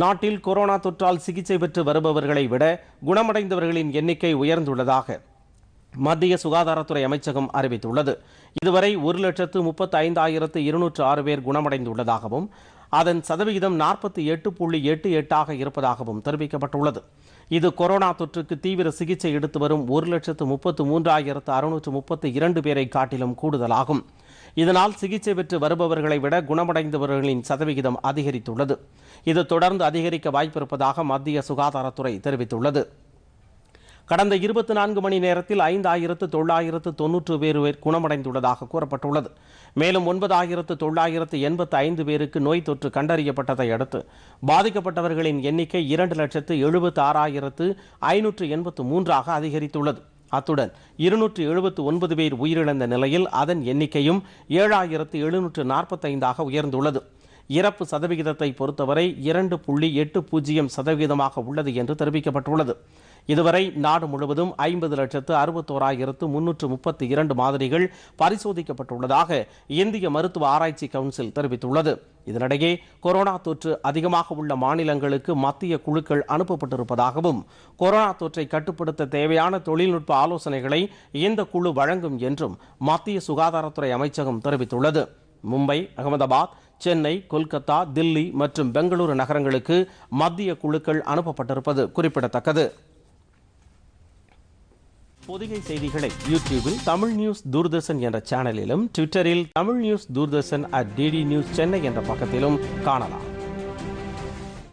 நாட்டில் கொரோனா தொற்றால் சிகிச்சை பெற்று வருபவர்களை விட குணமடைந்தவர்களின் எண்ணிக்கை உயர்ந்துள்ளதாக மத்திய சுகாதாரத்துறை அமைச்சகம் அறிவித்துள்ளது இதுவரை ஒரு லட்சத்து முப்பத்தி ஐந்தாயிரத்து இருநூற்று ஆறு பேர் குணமடைந்துள்ளதாகவும் அதன் சதவிகிதம் நாற்பத்தி எட்டு புள்ளி எட்டு எட்டாக இருப்பதாகவும் தெரிவிக்கப்பட்டுள்ளது இது கொரோனா தொற்றுக்கு தீவிர சிகிச்சை எடுத்து வரும் ஒரு லட்சத்து முப்பத்து மூன்றாயிரத்து அறுநூற்று முப்பத்தி இரண்டு பேரை காட்டிலும் கூடுதலாகும் இதனால் சிகிச்சை பெற்று வருபவர்களை விட குணமடைந்தவர்களின் சதவிகிதம் அதிகரித்துள்ளது இது தொடர்ந்து அதிகரிக்க வாய்ப்பிருப்பதாக மத்திய சுகாதாரத்துறை தெரிவித்துள்ளது கடந்த இருபத்தி நான்கு மணி நேரத்தில் ஐந்து ஆயிரத்து தொள்ளாயிரத்து தொன்னூற்று பேர் குணமடைந்துள்ளதாக கூறப்பட்டுள்ளது மேலும் ஒன்பதாயிரத்து தொள்ளாயிரத்து எண்பத்து ஐந்து பேருக்கு நோய் தொற்று கண்டறியப்பட்டதை அடுத்து பாதிக்கப்பட்டவர்களின் எண்ணிக்கை இரண்டு லட்சத்து எழுபத்து ஆறாயிரத்து ஐநூற்று எண்பத்து மூன்றாக அதிகரித்துள்ளது அத்துடன் இருநூற்று எழுபத்து ஒன்பது பேர் உயிரிழந்த நிலையில் அதன் எண்ணிக்கையும் ஏழாயிரத்து எழுநூற்று நாற்பத்தைந்தாக உயர்ந்துள்ளது இறப்பு சதவிகிதத்தை பொறுத்தவரை இரண்டு புள்ளி எட்டு பூஜ்ஜியம் சதவிகிதமாக உள்ளது என்று தெரிவிக்கப்பட்டுள்ளது இதுவரை நாடு முழுவதும் ஐம்பது லட்சத்து அறுபத்தோராயிரத்து முன்னூற்று முப்பத்தி இரண்டு மாதிரிகள் பரிசோதிக்கப்பட்டுள்ளதாக இந்திய மருத்துவ ஆராய்ச்சி கவுன்சில் தெரிவித்துள்ளது இதனிடையே கொரோனா தொற்று அதிகமாக உள்ள மாநிலங்களுக்கு மத்திய குழுக்கள் அனுப்பப்பட்டிருப்பதாகவும் கொரோனா தொற்றை கட்டுப்படுத்த தேவையான தொழில்நுட்ப ஆலோசனைகளை இந்த குழு வழங்கும் என்றும் மத்திய சுகாதாரத்துறை அமைச்சகம் தெரிவித்துள்ளது மும்பை அகமதாபாத் சென்னை கொல்கத்தா தில்லி மற்றும் பெங்களூரு நகரங்களுக்கு மத்திய குழுக்கள் அனுப்பப்பட்டிருப்பது குறிப்பிடத்தக்கது பொதிகை செய்திகளை யூடியூபில் தமிழ் நியூஸ் தூர்தர்ஷன் என்ற சேனலிலும் ட்விட்டரில் Tamil news Doordarshan at DD news Chennai என்ற பக்கத்திலும் காணலாம்